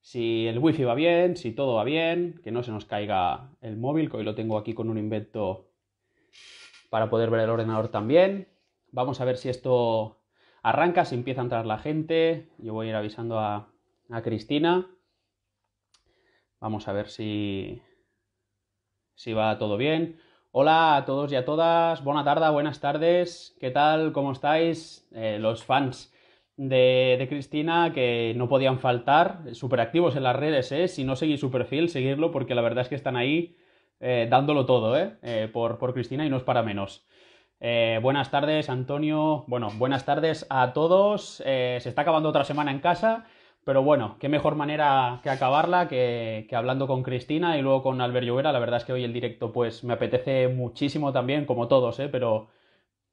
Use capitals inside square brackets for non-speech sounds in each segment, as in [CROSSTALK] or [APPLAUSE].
si el wifi va bien, si todo va bien, que no se nos caiga el móvil, que hoy lo tengo aquí con un invento para poder ver el ordenador también. Vamos a ver si esto arranca, si empieza a entrar la gente. Yo voy a ir avisando a, Cristina. Vamos a ver si, si va todo bien. Hola a todos y a todas, buena tarde, buenas tardes, ¿qué tal? ¿Cómo estáis? Eh, los fans de, Cristina que no podían faltar, súper activos en las redes, ¿eh? si no seguís su perfil, seguirlo porque la verdad es que están ahí eh, dándolo todo ¿eh? ¿eh? por, por, Cristina y no es para menos. Eh, buenas tardes, Antonio. Bueno, buenas tardes a todos. se está acabando otra semana en casa, pero bueno, qué mejor manera que acabarla que, que hablando con Cristina y luego con Albert vera La verdad es que hoy el directo pues me apetece muchísimo también, como todos, ¿eh? pero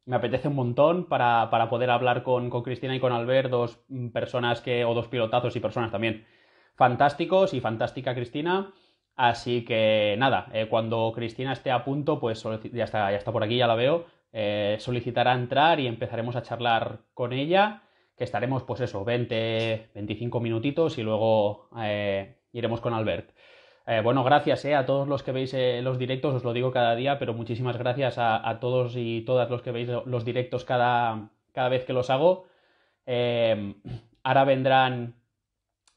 me apetece un montón para, poder hablar con, Cristina y con Albert, dos mm, personas que, o dos pilotazos y personas también fantásticos y fantástica Cristina. Así que nada, eh, cuando Cristina esté a punto, pues ya está, ya está por aquí, ya la veo, eh, solicitará entrar y empezaremos a charlar con ella, que estaremos pues eso, 20, 25 minutitos y luego eh, iremos con Albert. Eh, bueno, gracias eh, a todos los que veis eh, los directos, os lo digo cada día, pero muchísimas gracias a, todos y todas los que veis los directos cada, cada vez que los hago. Em, ahora vendrán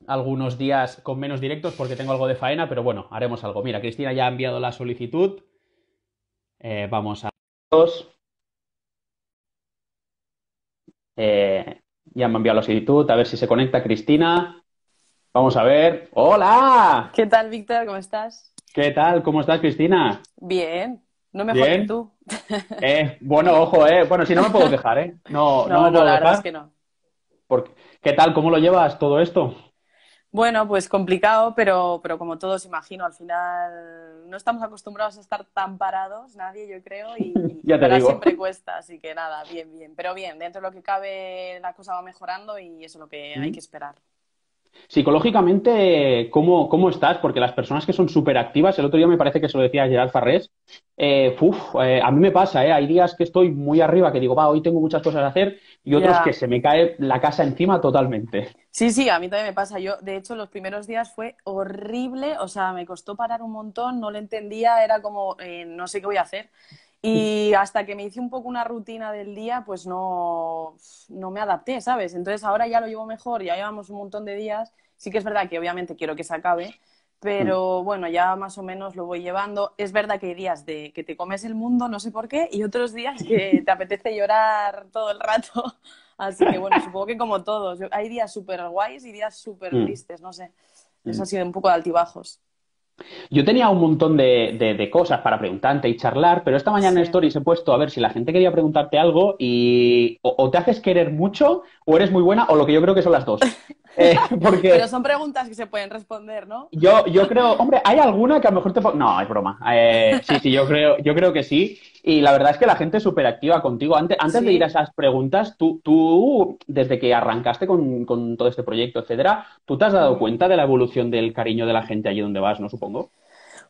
algunos días con menos directos porque tengo algo de faena, pero bueno, haremos algo. Mira, Cristina ya ha enviado la solicitud. vamos a... ya me ha enviado la solicitud, a ver si se conecta Cristina. Vamos a ver. ¡Hola! ¿Qué tal, Víctor? ¿Cómo estás? ¿Qué tal? ¿Cómo estás, Cristina? Bien. No me que tú. [LAUGHS] Eh, bueno, ojo, eh. Bueno, si no me puedo dejar, ¿eh? No, [LAUGHS] no, me puedo la dejar. verdad es que no. Porque, ¿Qué tal? ¿Cómo lo llevas todo esto? Bueno, pues complicado, pero, pero como todos imagino, al final no estamos acostumbrados a estar tan parados, nadie, yo creo, y, [LAUGHS] ya te siempre cuesta, así que nada, bien, bien. Pero bien, dentro de lo que cabe la cosa va mejorando y eso es lo que hay ¿Mm? que esperar. Psicológicamente, ¿cómo, estás? Porque las personas que son súper activas, el otro día me parece que se lo decía Gerard Farrés, eh, eh, a mí me pasa, eh, hay días que estoy muy arriba, que digo, va, hoy tengo muchas cosas a hacer, y otros que se me cae la casa encima totalmente. Sí, sí, a mí también me pasa. Yo, de hecho, los primeros días fue horrible, o sea, me costó parar un montón, no lo entendía, era como, eh, no sé qué voy a hacer. Y hasta que me hice un poco una rutina del día, pues no, no me adapté, ¿sabes? Entonces ahora ya lo llevo mejor, ya llevamos un montón de días. Sí que es verdad que obviamente quiero que se acabe, pero mm. bueno, ya más o menos lo voy llevando. Es verdad que hay días de que te comes el mundo, no sé por qué, y otros días que [LAUGHS] te apetece llorar todo el rato. [LAUGHS] Así que bueno, supongo que como todos, hay días súper guays y días mm. súper tristes, no sé. Eso ha mm. sido un poco de altibajos. Yo tenía un montón de, cosas para preguntarte y charlar, pero esta mañana en en Stories he puesto a ver si la gente quería preguntarte algo y o, te haces querer mucho o eres muy buena o lo que yo creo que son las dos. [LAUGHS] Eh, pero son preguntas que se pueden responder, ¿no? Yo, yo creo, hombre, hay alguna que a lo mejor te... No, es broma. Eh, sí, sí, yo creo, yo creo que sí. Y la verdad es que la gente es súper activa contigo. Antes, antes de ir a esas preguntas, tú, tú desde que arrancaste con, con, todo este proyecto, etcétera, tú te has dado cuenta de la evolución del cariño de la gente allí donde vas, ¿no? Supongo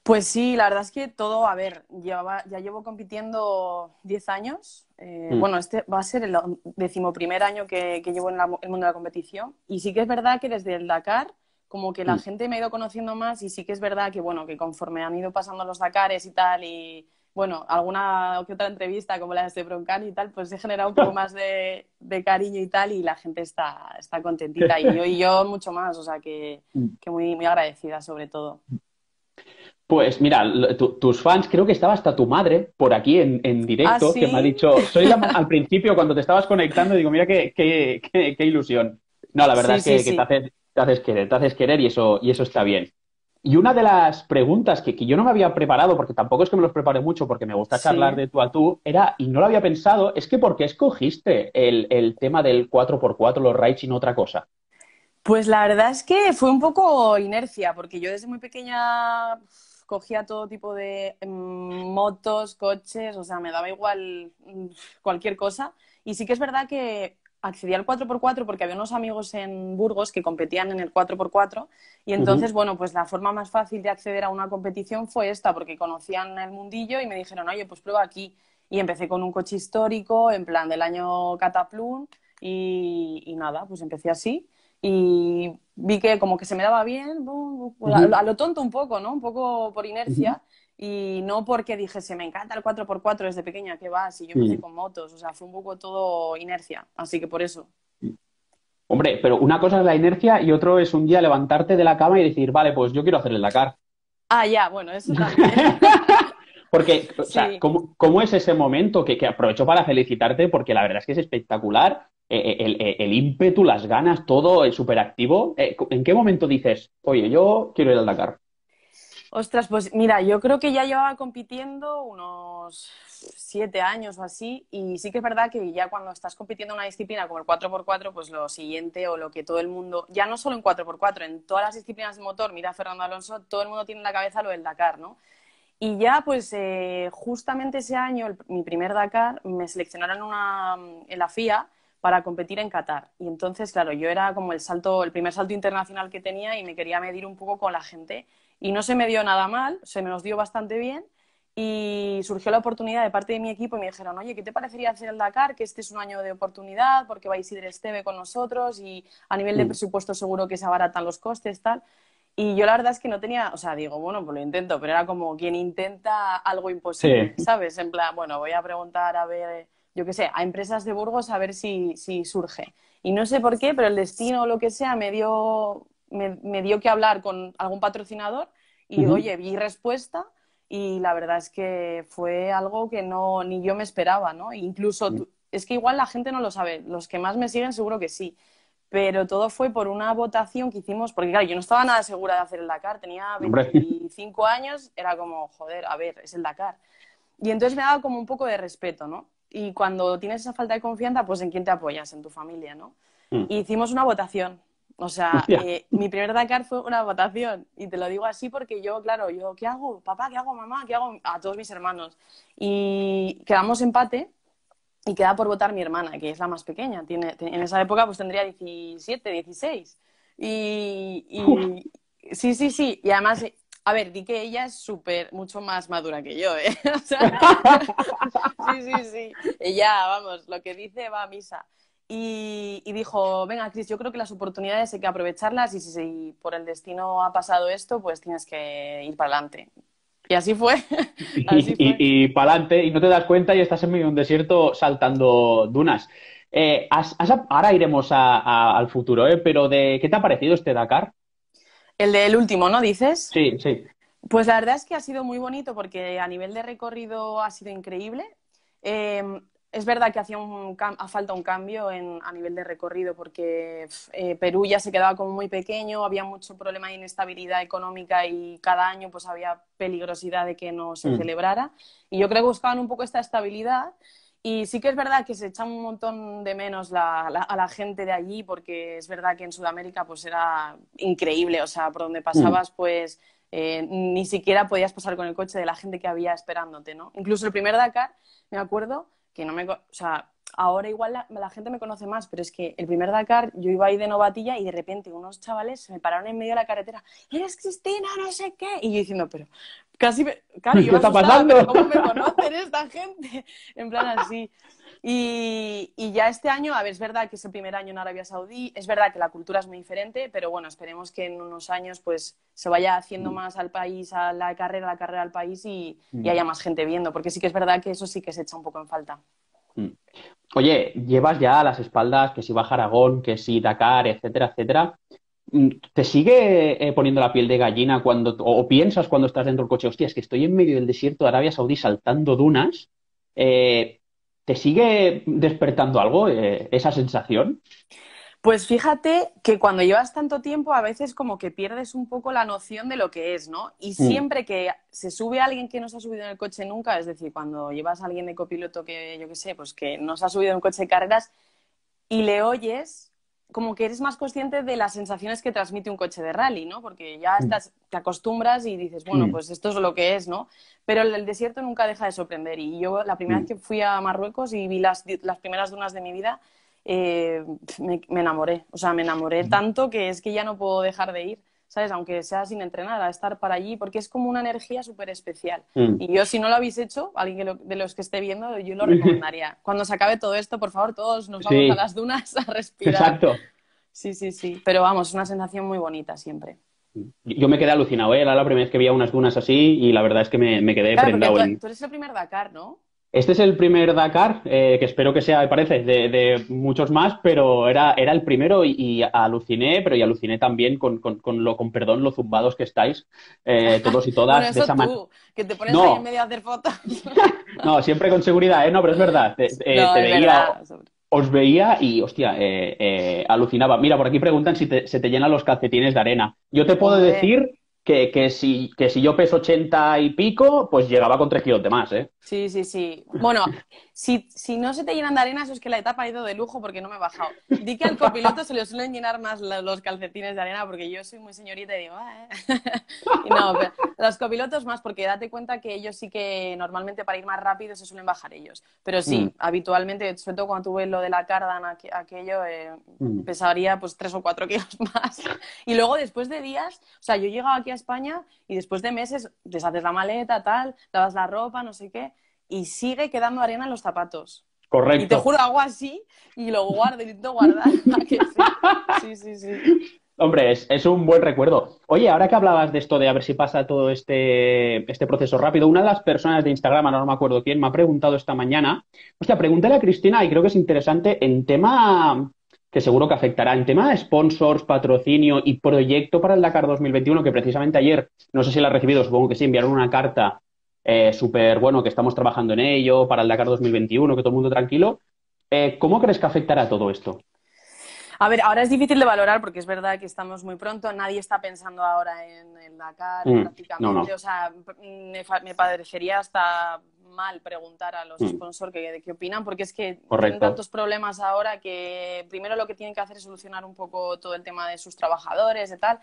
pues sí, la verdad es que todo, a ver, ya llevo compitiendo 10 años. Eh, mm. Bueno, este va a ser el decimoprimer año que, llevo en el mundo de la competición. Y sí que es verdad que desde el Dakar, como que la mm. gente me ha ido conociendo más y sí que es verdad que, bueno, que conforme han ido pasando los Dakares y tal, y bueno, alguna que otra entrevista como la de este Broncan y tal, pues he generado un poco más de, cariño y tal, y la gente está, está contentita. Y yo, yo mucho más, o sea que, [LAUGHS] mm. que muy agradecida sobre todo. Pues mira, tus fans, creo que estaba hasta tu madre por aquí en, ah, directo, que me ha dicho, soy al principio cuando te estabas conectando, digo, mira qué, ilusión. No, la verdad es que, te, haces, querer, y eso, está bien. Y una de las preguntas que, yo no me había preparado, porque tampoco es que me los prepare mucho, porque me gusta charlar de tú a tú, era, y no lo había pensado, es que ¿por qué escogiste el, tema del 4x4, los raids y no otra cosa? Pues la verdad es que fue un poco inercia, porque yo desde muy pequeña cogía todo tipo de em, motos, coches, o sea, me daba igual mm, cualquier cosa. Y sí que es verdad que accedí al 4x4 porque había unos amigos en Burgos que competían en el 4x4 y entonces, bueno, pues la forma más fácil de acceder a una competición fue esta porque conocían el mundillo y me dijeron, oye, pues prueba aquí. Y empecé con un coche histórico, en plan del año Cataplum y nada, pues empecé así y vi que como que se me daba bien, a, lo tonto un poco, ¿no? Un poco por inercia. Y no porque dije, se me encanta el 4x4 desde pequeña, que va, si yo me con motos, o sea, fue un poco todo inercia, así que por eso. Hombre, pero una cosa es la inercia y otro es un día levantarte de la cama y decir, vale, pues yo quiero hacer el Dakar. Ah, ya, bueno, eso [LAUGHS] también. porque, o sea, ¿cómo, es ese momento que aprovecho para felicitarte? Porque la verdad es que es espectacular eh, eh, eh, el, ímpetu, las ganas, todo, el superactivo. ¿En qué momento dices, oye, yo quiero ir al Dakar? Ostras, pues mira, yo creo que ya llevaba compitiendo unos siete años o así, y sí que es verdad que ya cuando estás compitiendo en una disciplina como el 4x4, pues lo siguiente o lo que todo el mundo, ya no solo en 4x4, en todas las disciplinas de motor, mira Fernando Alonso, todo el mundo tiene en la cabeza lo del Dakar, ¿no? Y ya, pues justamente ese año, mi primer Dakar, me seleccionaron una, en la FIA para competir en Qatar. Y entonces, claro, yo era como el salto, el primer salto internacional que tenía y me quería medir un poco con la gente. Y no se me dio nada mal, se me nos dio bastante bien. Y surgió la oportunidad de parte de mi equipo y me dijeron, oye, ¿qué te parecería hacer el Dakar? Que este es un año de oportunidad porque vais ir ir Esteve con nosotros y a nivel de mm. presupuesto seguro que se abaratan los costes, tal. Y yo la verdad es que no tenía, o sea, digo, bueno, pues lo intento, pero era como quien intenta algo imposible, ¿sabes? En plan, bueno, voy a preguntar a ver yo qué sé, a empresas de Burgos a ver si, si, surge. Y no sé por qué, pero el destino o lo que sea me dio, me, dio que hablar con algún patrocinador y, oye, vi respuesta y la verdad es que fue algo que no ni yo me esperaba, ¿no? E incluso, es que igual la gente no lo sabe, los que más me siguen seguro que sí, pero todo fue por una votación que hicimos, porque claro, yo no estaba nada segura de hacer el Dakar, tenía 25 años, era como, joder, a ver, es el Dakar. Y entonces me daba como un poco de respeto, ¿no? y cuando tienes esa falta de confianza, pues en quién te apoyas, en tu familia, ¿no? Mm. Y hicimos una votación. O sea, [LAUGHS] eh, mi primer Dakar fue una votación. Y te lo digo así porque yo, claro, yo, ¿qué hago? Papá, ¿qué hago? Mamá, ¿qué hago? A todos mis hermanos. Y quedamos empate y queda por votar mi hermana, que es la más pequeña. Tiene, en esa época pues tendría 17, 16. y sí, sí, sí. Y además a ver, di que ella es súper, mucho más madura que yo, ¿eh? [LAUGHS] [LAUGHS] sí, sí, sí. Ella, vamos, lo que dice va a misa. Y, dijo, venga, Cris, yo creo que las oportunidades hay que aprovecharlas y si, por el destino ha pasado esto, pues tienes que ir para adelante. Y así fue. [LAUGHS] y, para adelante, y no te das cuenta y estás en medio de un desierto saltando dunas. Eh, ahora iremos al futuro, ¿eh? pero de, ¿qué te ha parecido este Dakar? El del último, ¿no? Dices. Sí, sí. Pues la verdad es que ha sido muy bonito porque a nivel de recorrido ha sido increíble. Em, es verdad que hacía un falta un cambio a nivel de recorrido porque eh, Perú ya se quedaba como muy pequeño, había mucho problema de inestabilidad económica y cada año pues había peligrosidad de que no se mm. celebrara. Y yo creo que buscaban un poco esta estabilidad y sí que es verdad que se echa un montón de menos a la gente de allí, porque es verdad que en Sudamérica pues era increíble, o sea, por donde mm. pasabas pues eh, ni siquiera podías pasar con el coche de la gente que había esperándote, ¿no? Incluso el primer Dakar, me acuerdo que no me... O sea, Ahora igual la, gente me conoce más, pero es que el primer Dakar yo iba ahí de novatilla y de repente unos chavales se me pararon en medio de la carretera. ¡Eres Cristina, no sé qué! Y yo diciendo, pero casi... Me, claro, ¿Qué está pasando? ¿Cómo me conocen esta gente? [LAUGHS] En plan así. Y, ya este año, a ver, es verdad que es el primer año en Arabia Saudí, es verdad que la cultura es muy diferente, pero bueno, esperemos que en unos años pues se vaya haciendo más al país, a la carrera, a la carrera al país y mm. haya más gente viendo, porque sí que es verdad que eso sí que se echa un poco en falta oye, llevas ya a las espaldas que si Baja Aragón, que si Dakar, etcétera, etcétera. Mm, ¿Te sigue eh, poniendo la piel de gallina cuando o piensas cuando estás dentro del coche, hostia, es que estoy en medio del desierto de Arabia Saudí saltando dunas? Eh, ¿Te sigue despertando algo eh, esa sensación? Pues fíjate que cuando llevas tanto tiempo a veces como que pierdes un poco la noción de lo que es, ¿no? Y mm. siempre que se sube alguien que no se ha subido en el coche nunca, es decir, cuando llevas a alguien de copiloto que yo qué sé, pues que no se ha subido en un coche de carreras y le oyes, como que eres más consciente de las sensaciones que transmite un coche de rally, ¿no? Porque ya mm. te acostumbras y dices, bueno, mm. pues esto es lo que es, ¿no? Pero el, desierto nunca deja de sorprender. Y yo la primera vez que fui a Marruecos y vi las primeras dunas de mi vida, eh, me, enamoré. O sea, me enamoré tanto que es que ya no puedo dejar de ir, ¿sabes? Aunque sea sin entrenar, a estar para allí, porque es como una energía súper especial. Mm. Y yo, si no lo habéis hecho, alguien de los que esté viendo, yo lo [LAUGHS] recomendaría. Cuando se acabe todo esto, por favor, todos nos vamos a las dunas a respirar. Exacto. Sí, sí, sí. Pero vamos, es una sensación muy bonita siempre. Yo me quedé alucinado, ¿eh? Era la primera vez que vi unas dunas así y la verdad es que me, quedé prendado. Tú, tú eres el primer Dakar, ¿no? Este es el primer Dakar, eh, que espero que sea, me parece, de, muchos más, pero era, era el primero y, aluciné, pero y aluciné también con, lo, con perdón, los zumbados que estáis, eh, todos y todas. [LAUGHS] de esa tú, que te pones no. en medio a hacer fotos. [LAUGHS] no, siempre con seguridad, ¿eh? No, pero es verdad. Te, veía... os veía y, hostia, eh, alucinaba. Mira, por aquí preguntan si se te llenan los calcetines de arena. Yo te puedo decir que, que, si, que si yo peso 80 y pico, pues llegaba con 3 kilos de más, ¿eh? Sí, sí, sí. Bueno, si, si no se te llenan de arena, eso es que la etapa ha ido de lujo porque no me he bajado. Di que al [LAUGHS] copiloto se le suelen llenar más los calcetines de arena porque yo soy muy señorita y digo, ah, ¿eh? [LAUGHS] y no, pero los copilotos más porque date cuenta que ellos sí que normalmente para ir más rápido se suelen bajar ellos. Pero sí, mm. habitualmente, sobre todo cuando tuve lo de la cardan aquello, eh, mm. pesaría pues 3 o 4 kilos [LAUGHS] más. y luego después de días, o sea, yo llegaba aquí a España y después de meses deshaces la maleta, tal, lavas la ropa, no sé qué, y sigue quedando arena en los zapatos. Correcto. Y te juro, hago así y lo guardo, intento guardar. [LAUGHS] sí? sí, sí, Hombre, es, un buen recuerdo. Oye, ahora que hablabas de esto, de a ver si pasa todo este, este proceso rápido, una de las personas de Instagram, no me acuerdo quién, me ha preguntado esta mañana, hostia, pregúntale a Cristina, y creo que es interesante, en tema que seguro que afectará. En tema de sponsors, patrocinio y proyecto para el Dakar 2021, que precisamente ayer, no sé si la ha recibido, supongo que sí, enviaron una carta eh, súper bueno, que estamos trabajando en ello, para el Dakar 2021, que todo el mundo tranquilo. Eh, ¿Cómo crees que afectará todo esto? A ver, ahora es difícil de valorar porque es verdad que estamos muy pronto, nadie está pensando ahora en el Dakar mm, prácticamente, o sea, me, me, parecería hasta mal preguntar a los mm. sponsors qué, qué opinan, porque es que tienen tantos problemas ahora que primero lo que tienen que hacer es solucionar un poco todo el tema de sus trabajadores y tal.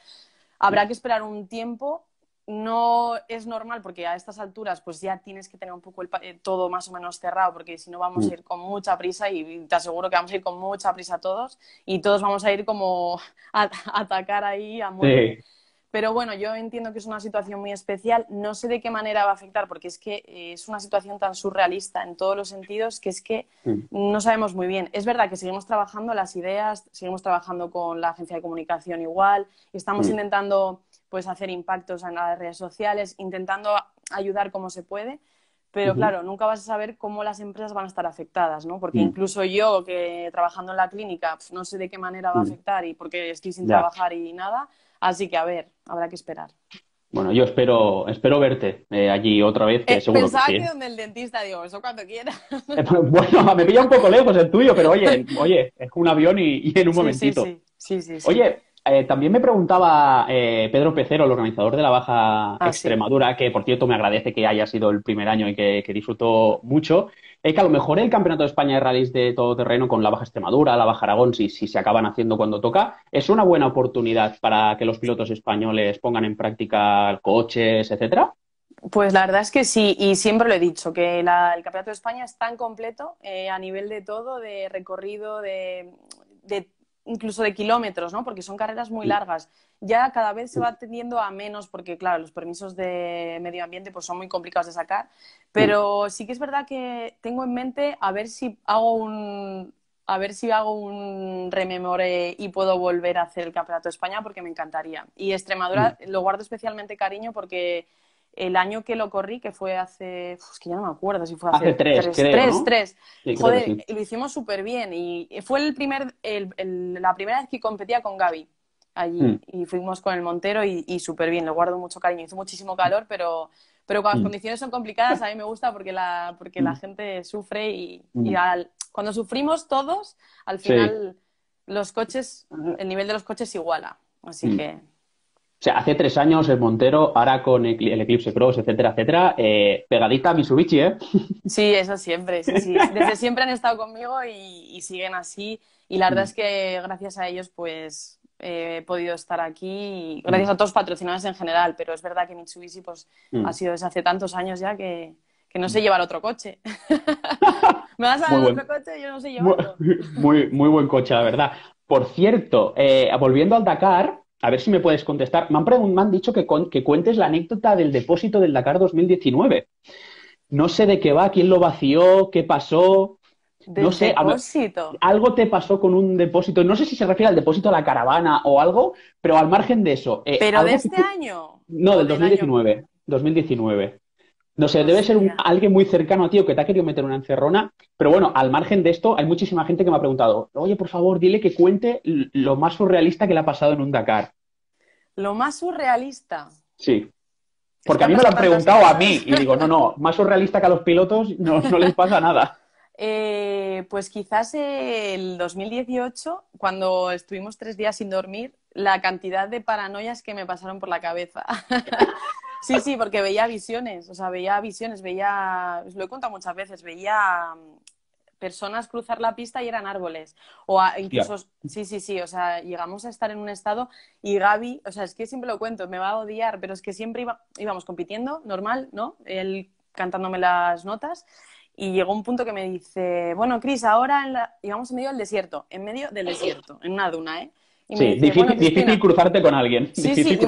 Habrá mm. que esperar un tiempo. No es normal porque a estas alturas pues ya tienes que tener un poco eh, todo más o menos cerrado porque si no vamos a mm. ir con mucha prisa y te aseguro que vamos a ir con mucha prisa todos y todos vamos a ir como [LAUGHS] a, atacar ahí a muerte. Pero bueno, yo entiendo que es una situación muy especial. No sé de qué manera va a afectar, porque es que eh, es una situación tan surrealista en todos los sentidos que es que mm. no sabemos muy bien. Es verdad que seguimos trabajando las ideas, seguimos trabajando con la agencia de comunicación igual, y estamos mm. intentando pues hacer impactos en las redes sociales, intentando ayudar como se puede. Pero claro, nunca vas a saber cómo las empresas van a estar afectadas, ¿no? Porque mm. incluso yo, que trabajando en la clínica, pues, no sé de qué manera va a afectar y porque estoy sin trabajar y nada. Así que a ver, habrá que esperar. Bueno, yo espero, espero verte eh, allí otra vez, que eh, seguro que, sí. donde ¿eh? el dentista, digo, eso cuando quiera. [LAUGHS] Eh, [LAUGHS] bueno, me pilla un poco lejos el tuyo, pero oye, oye, es un avión y, en un momentito. sí, sí. sí oye, eh, también me preguntaba eh, Pedro Pecero, el organizador de la Baja ah, Extremadura, que por cierto me agradece que haya sido el primer año y que, disfrutó mucho, es que a lo mejor el Campeonato de España de Rallys de todo terreno con la Baja Extremadura, la Baja Aragón, si, se acaban haciendo cuando toca, es una buena oportunidad para que los pilotos españoles pongan en práctica coches, etcétera. Pues la verdad es que sí, y siempre lo he dicho, que el Campeonato de España es tan completo eh, a nivel de todo, de recorrido, de, de incluso de kilómetros, ¿no? Porque son carreras muy largas. Ya cada vez se va atendiendo a menos porque, claro, los permisos de medio ambiente pues, son muy complicados de sacar. Pero sí que es verdad que tengo en mente a ver si hago un, a ver si hago un rememore y puedo volver a hacer el Campeonato de España porque me encantaría. Y Extremadura lo guardo especialmente cariño porque el año que lo corrí, que fue hace, es que ya no me acuerdo si fue hace, hace tres, tres, creo, tres, ¿no? Joder, lo hicimos súper bien y fue el primer, la primera vez que competía con Gaby allí hmm. y fuimos con el Montero y, súper bien, le guardo mucho cariño, hizo muchísimo calor, pero, pero cuando las hmm. condiciones son complicadas a mí me gusta porque la, porque la hmm. gente sufre y, al, cuando sufrimos todos, al final los coches, el nivel de los coches iguala, así que sea, hace tres años el Montero, ahora con el Eclipse Cross, etcétera, etcétera, eh, pegadita a Mitsubishi, ¿eh? [LAUGHS] Sí, eso siempre, sí, Desde siempre han estado conmigo y, siguen así. Y la verdad es que gracias a ellos, pues, eh, he podido estar aquí. Y gracias a todos los patrocinadores en general, pero es verdad que Mitsubishi, pues, mm. ha sido desde hace tantos años ya que, no sé mm. llevar otro coche. [LAUGHS] ¿Me vas a dar otro coche? Yo no sé llevarlo. Muy, muy, buen coche, la verdad. Por cierto, eh, volviendo al Dakar, a ver si me puedes contestar. Me han, me han dicho que, cuentes la anécdota del depósito del Dakar 2019. No sé de qué va, quién lo vació, qué pasó. no sé, algo te pasó con un depósito. No sé si se refiere al depósito de la caravana o algo, pero al margen de eso. Eh, ¿Pero de este año? No, del, 2019. 2019. No sé, debe ser alguien muy cercano a ti o que te ha querido meter una encerrona. Pero bueno, al margen de esto, hay muchísima gente que me ha preguntado, oye, por favor, dile que cuente lo más surrealista que le ha pasado en un Dakar. ¿Lo más surrealista? Sí. Porque a mí me lo han preguntado a mí y digo, no, no, más surrealista que a los pilotos no, les pasa nada. [LAUGHS] Eh, pues quizás el 2018, cuando estuvimos tres días sin dormir, la cantidad de paranoias que me pasaron por la cabeza. [LAUGHS] Sí, sí, porque veía visiones, o sea, veía visiones, veía, lo he contado muchas veces, veía mm, personas cruzar la pista y eran árboles. O incluso, sí, sí, sí, o sea, llegamos a estar en un estado y Gaby, o sea, es que siempre lo cuento, me va a odiar, pero es que siempre iba, íbamos compitiendo, normal, ¿no? Él cantándome las notas y llegó un punto que me dice, bueno, Cris, ahora en íbamos en medio del desierto, en medio del desierto, en una duna, ¿eh? sí, difícil, difícil, cruzarte con alguien. Sí, difícil sí,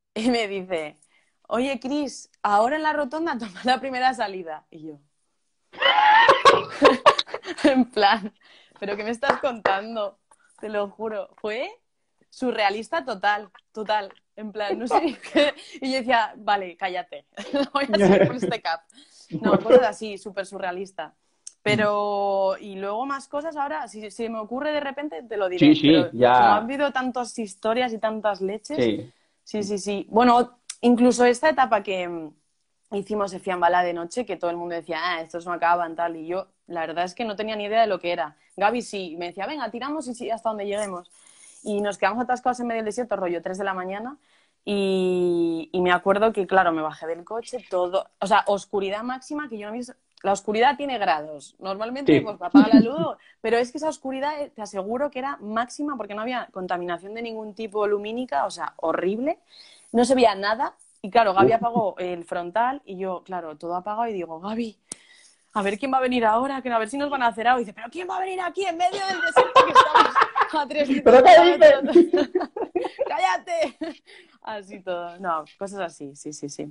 [LAUGHS] y me dice oye, Cris, ahora en la rotonda [LAUGHS] toma la primera salida. Y yo, [LAUGHS] en plan, ¿pero qué me estás contando? Te lo juro, fue surrealista total, total. En plan, no sé. [LAUGHS] Y yo decía, vale, cállate, voy a seguir con este cap. No, cosas así, súper surrealista. Pero, y luego más cosas ahora, si me ocurre de repente, te lo diré. Sí, sí, ya. Como han habido tantas historias y tantas leches. Sí. Sí, sí, sí. Bueno, incluso esta etapa que mm, hicimos de Fiambala de noche, que todo el mundo decía, ah, estos no acaban, tal, y yo, la verdad es que no tenía ni idea de lo que era. Gaby sí, me decía, venga, tiramos y sí, hasta donde lleguemos. Y nos quedamos atascados en medio del desierto, rollo 3 de la mañana, y, me acuerdo que, claro, me bajé del coche, todo, o sea, oscuridad máxima que yo no visto. La oscuridad tiene grados. Normalmente, sí. pues, apaga la luz, pero es que esa oscuridad, eh, te aseguro que era máxima porque no había contaminación de ningún tipo lumínica, o sea, horrible no se veía nada. Y claro, Gaby apagó el frontal y yo, claro, todo apagado y digo, Gaby, a ver quién va a venir ahora, que a ver si nos van a hacer algo. dice, pero ¿quién va a venir aquí en medio del desierto que estamos a tres [LAUGHS] [LAUGHS] ¡Cállate! [LAUGHS] Así todo. No, cosas así, sí, sí, sí.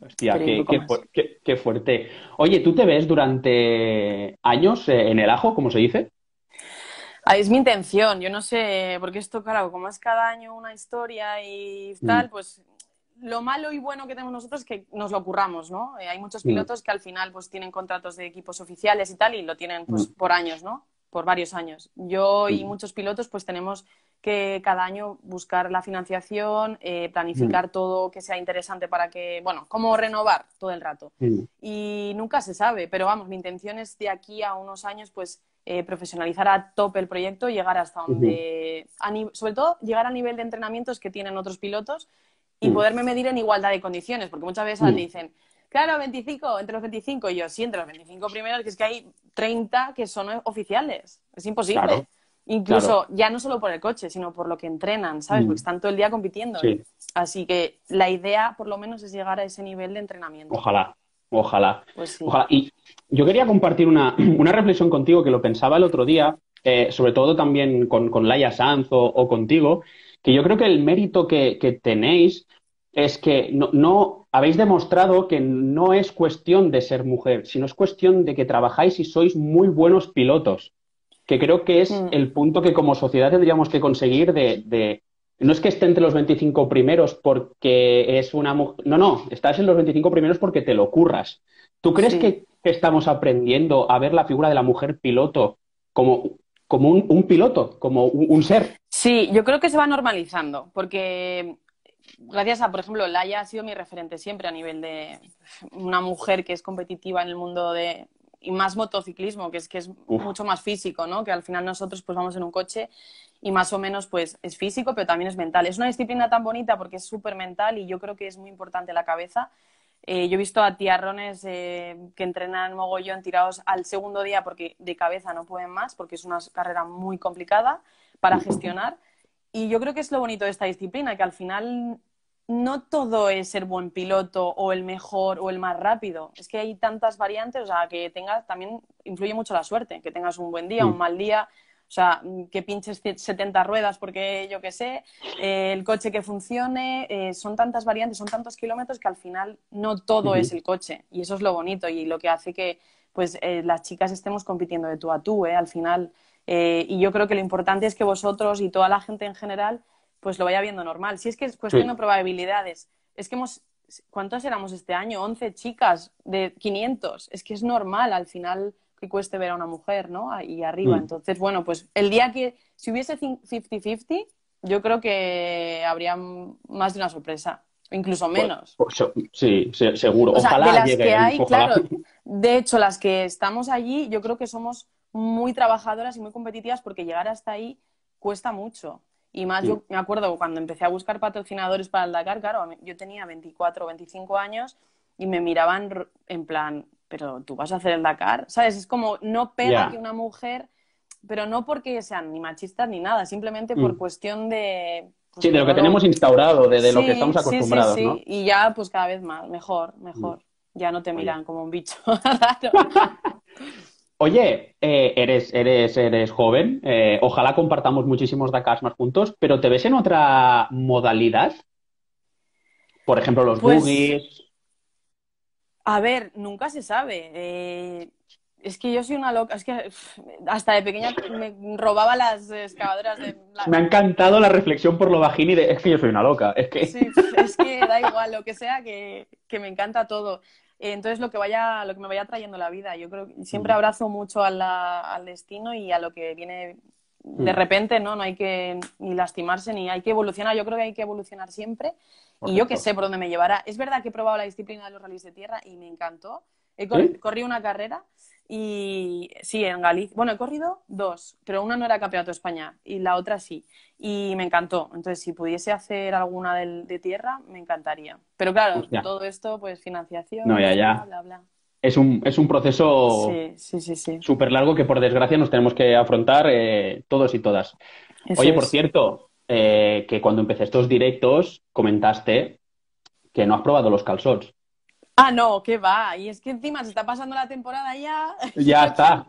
Hostia, qué, qué, qué, qué, fuerte. Oye, ¿tú te ves durante años eh, en el ajo, como se dice? es mi intención, yo no sé, porque esto, claro, como es cada año una historia y mm. tal, pues lo malo y bueno que tenemos nosotros es que nos lo curramos, ¿no? Eh, hay muchos mm. pilotos que al final pues tienen contratos de equipos oficiales y tal y lo tienen pues mm. por años, ¿no? Por varios años. Yo y muchos pilotos pues tenemos que cada año buscar la financiación, eh, planificar todo que sea interesante para que, bueno, cómo renovar todo el rato. Y nunca se sabe, pero vamos, mi intención es de aquí a unos años pues eh, profesionalizar a tope el proyecto, llegar hasta donde, sobre todo llegar al nivel de entrenamientos que tienen otros pilotos y mm. poderme medir en igualdad de condiciones, porque muchas veces mm. me dicen, claro, 25, entre los 25 y yo, sí, entre los 25 primeros, que es que hay 30 que son oficiales, es imposible. Incluso ya no solo por el coche, sino por lo que entrenan, ¿sabes? Mm. Porque están todo el día compitiendo. Así que la idea, por lo menos, es llegar a ese nivel de entrenamiento. Ojalá, Ojalá. Pues Ojalá. Y yo quería compartir [CLEARS THROAT] una, reflexión contigo que lo pensaba el otro día, eh, sobre todo también con, Laia Sanz o, contigo, que yo creo que el mérito que, tenéis es que no, habéis demostrado que no es cuestión de ser mujer, sino es cuestión de que trabajáis y sois muy buenos pilotos, que creo que es mm. el punto que como sociedad tendríamos que conseguir de no es que esté entre los 25 primeros porque es una mujer. No, no, estás en los 25 primeros porque te lo curras. ¿Tú crees que, estamos aprendiendo a ver la figura de la mujer piloto como, como un, piloto, como un, ser? Sí, yo creo que se va normalizando porque. Gracias a, por ejemplo, Laia ha sido mi referente siempre a nivel de una mujer que es competitiva en el mundo de, y más motociclismo, que es que es mucho más físico, ¿no? Que al final nosotros pues vamos en un coche y más o menos pues es físico, pero también es mental. Es una disciplina tan bonita porque es súper mental y yo creo que es muy importante la cabeza. Eh, yo he visto a tiarrones eh, que entrenan mogollón tirados al segundo día porque de cabeza no pueden más, porque es una carrera muy complicada para gestionar. Y yo creo que es lo bonito de esta disciplina, que al final no todo es ser buen piloto o el mejor o el más rápido. Es que hay tantas variantes, o sea, que tengas también influye mucho la suerte, que tengas un buen día, un mm. mal día, o sea, que pinches 70 ruedas porque yo qué sé, eh, el coche que funcione, eh, son tantas variantes, son tantos kilómetros que al final no todo es el coche. Y eso es lo bonito y lo que hace que pues eh, las chicas estemos compitiendo de tú a tú, al final. y yo creo que lo importante es que vosotros y toda la gente en general pues lo vaya viendo normal. Si es que es cuestión de probabilidades. Es que hemos, ¿cuántas éramos este año? 11 chicas de 500. Es que es normal al final que cueste ver a una mujer, ¿no? Y arriba. Mm. Entonces, bueno, pues el día que, si hubiese 50-50, yo creo que habría más de una sorpresa. Incluso pues, menos. Pues, sí, seguro. ojalá las De hecho, las que estamos allí, yo creo que somos muy trabajadoras y muy competitivas porque llegar hasta ahí cuesta mucho. Y más, yo me acuerdo cuando empecé a buscar patrocinadores para el Dakar, claro, yo tenía 24 o 25 años y me miraban en plan, pero tú vas a hacer el Dakar, ¿sabes? Es como no pega que una mujer, pero no porque sean ni machistas ni nada, simplemente por mm. cuestión de... Pues, sí, de lo que tenemos instaurado, de, lo que estamos acostumbrados. Sí, sí, sí. Y ya, pues cada vez más, mejor, mejor. Mm. Ya no te miran como un bicho. [LAUGHS] [LAUGHS] oye, eh, eres, eres, eres joven, eh, ojalá compartamos muchísimos Dakars más juntos, pero ¿te ves en otra modalidad? Por ejemplo, los pues, boogies. A ver, nunca se sabe. Eh, es que yo soy una loca, es que hasta de pequeña me robaba las excavadoras de... Me ha encantado la reflexión por lo y de, es que yo soy una loca, es que... da igual, lo que sea, que, que me encanta todo entonces lo que vaya, lo que me vaya trayendo la vida. Yo creo siempre mm. abrazo mucho al destino y a lo que viene de mm. repente, ¿no? No hay que ni lastimarse ni hay que evolucionar. Yo creo que hay que evolucionar siempre. Y yo que sé por dónde me llevará. Es verdad que he probado la disciplina de los rallies de tierra y me encantó. He Corrí una carrera y sí, en Galicia. Bueno, he corrido dos, pero una no era Campeonato de España y la otra sí. Y me encantó. Entonces, si pudiese hacer alguna de, tierra, me encantaría. Pero claro, todo esto, pues financiación, no, ya, ya. bla, Es un, es un proceso súper largo que, por desgracia, nos tenemos que afrontar eh, todos y todas. Oye, por cierto, eh, que cuando empecé estos directos comentaste que no has probado los calzots. Ah, no, que va. Y es que encima se está pasando la temporada ya. [LAUGHS] Ya está.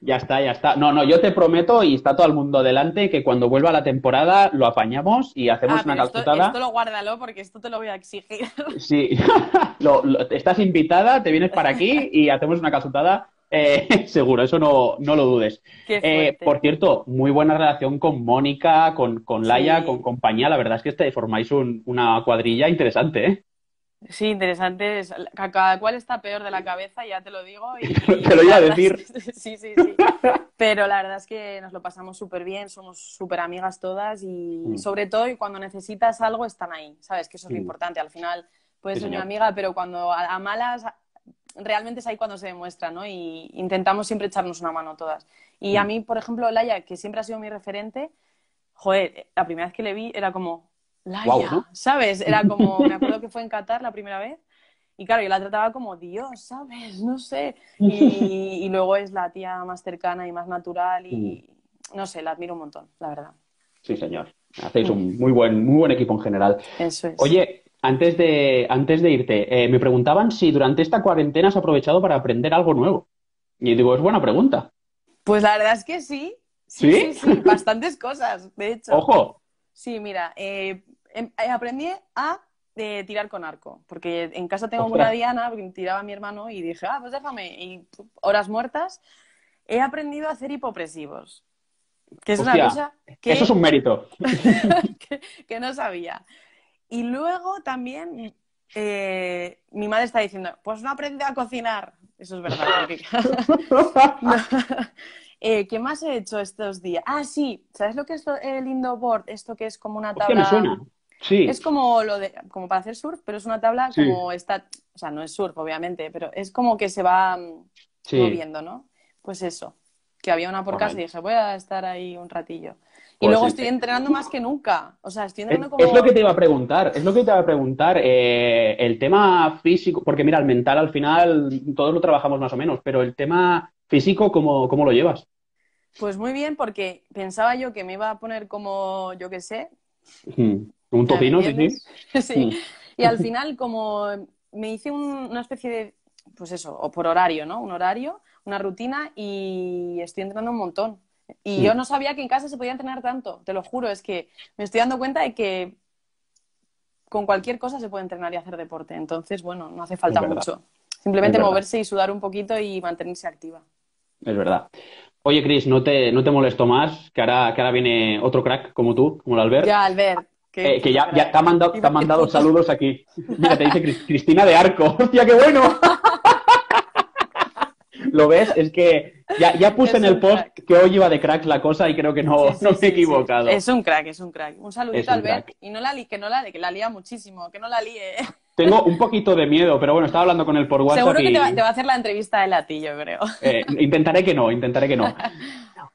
Ya está, ya está. No, no, yo te prometo, y está todo el mundo adelante que cuando vuelva la temporada lo apañamos y hacemos ah, una calzotada Esto, esto, lo guárdalo porque esto te lo voy a exigir. [LAUGHS] Sí, [LAUGHS] estás invitada, te vienes para aquí y hacemos una casutada. Eh, seguro, eso no, no lo dudes. Eh, por cierto, muy buena relación con Mónica, con, Laia, con compañía. La verdad es que este, formáis una cuadrilla interesante, ¿eh? Sí, interesante. cada cual está peor de la cabeza, ya te lo digo. [LAUGHS] te lo iba a decir. [LAUGHS] sí, sí, sí. [LAUGHS] Pero la verdad es que nos lo pasamos súper bien, somos súper amigas todas y mm. sobre todo cuando necesitas algo están ahí, ¿sabes? Que eso es lo mm. importante. Al final puedes ser una amiga, pero cuando a, malas realmente es ahí cuando se demuestra, ¿no? Y intentamos siempre echarnos una mano todas. Y a mm. mí, por ejemplo, Laia, que siempre ha sido mi referente, joder, la primera vez que le vi era como, Laia, ¿sabes? Era [LAUGHS] como, me acuerdo que fue en Qatar la primera vez. Y claro, yo la trataba como Dios, ¿sabes? No sé. Y, [LAUGHS] luego es la tía más cercana y más natural y mm. no sé, la admiro un montón, la verdad. Sí, señor. Hacéis un muy buen, muy buen equipo en general. Eso es. Oye, antes de, antes de irte, eh, me preguntaban si durante esta cuarentena has aprovechado para aprender algo nuevo. Y digo, es buena pregunta. Pues la verdad es que sí. Sí, sí, sí, bastantes cosas, de hecho. [LAUGHS] Ojo. Sí, mira, eh, Em, eh, aprendí a eh, tirar con arco, porque en casa tengo una diana, tiraba a mi hermano y dije, ah, pues déjame, y horas muertas, he aprendido a hacer hipopresivos, que es una cosa Eso es un mérito. [LAUGHS] que, no sabía. Y luego también eh, mi madre está diciendo, pues no aprende a cocinar. Eso es verdad. [LAUGHS] [LAUGHS] ¿Qué más he hecho estos días? Ah, sí, ¿sabes lo que es el indoboard? Esto que es como una tabla... Es como lo de, como para hacer surf, pero es una tabla como está, o sea, no es surf, obviamente, pero es como que se va mm, moviendo, ¿no? Pues eso, que había una por casa y dije, voy a estar ahí un ratillo. y pues luego estoy entrenando más que nunca. O sea, estoy entrenando como. Es lo que te iba a preguntar, es lo que te iba a preguntar. Eh, el tema físico, porque mira, el mental al final todos lo trabajamos más o menos, pero el tema físico, ¿cómo, cómo lo llevas? Pues muy bien, porque pensaba yo que me iba a poner como, yo qué sé, un tocino, sí, sí. [LAUGHS] sí. Mm. Y al final, como me hice una especie de, pues eso, o por horario, ¿no? Un horario, una rutina y estoy entrenando un montón. Y yo mm. no sabía que en casa se podía entrenar tanto, te lo juro, es que me estoy dando cuenta de que con cualquier cosa se puede entrenar y hacer deporte. Entonces, bueno, no hace falta mucho. Simplemente moverse y sudar un poquito y mantenerse activa. Es verdad. Oye, Cris, no te, no te molesto más, que ahora, que ahora viene otro crack como tú, como el Albert. Ya, Albert. Eh, que, ya, ya, te ha mandado, saludos aquí. Mira, te dice Cristina de Arco. [LAUGHS] ¡Hostia, qué bueno! [LAUGHS] ¿Lo ves? Es que ya, puse en el post que hoy iba de crack la cosa y creo que no, me he equivocado. Es un crack, es un crack. Un saludito, al Albert. Y no la li, que no la, que la lía muchísimo, que no la líe. [LAUGHS] Tengo un poquito de miedo, pero bueno, estaba hablando con él por WhatsApp. Seguro que te, va, a hacer la entrevista él a ti, yo creo. Eh, intentaré que no, intentaré que no.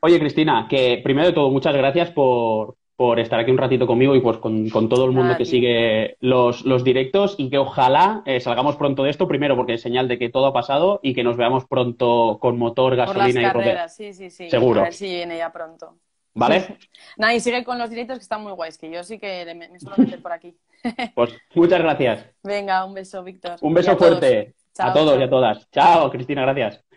Oye, Cristina, que primero de todo, muchas gracias por, por estar aquí un ratito conmigo y pues con, todo el mundo que sigue los, directos y que ojalá eh, salgamos pronto de esto, primero porque es señal de que todo ha pasado y que nos veamos pronto con motor, gasolina y carreras, sí, sí, sí. Seguro. A ver viene ya pronto. ¿Vale? [LAUGHS] Nada, y sigue con los directos que están muy guays, que yo sí que me, suelo meter por aquí. [LAUGHS] pues muchas gracias. Venga, un beso, Víctor. Un beso fuerte. a todos y a todas. Chao, Cristina, gracias.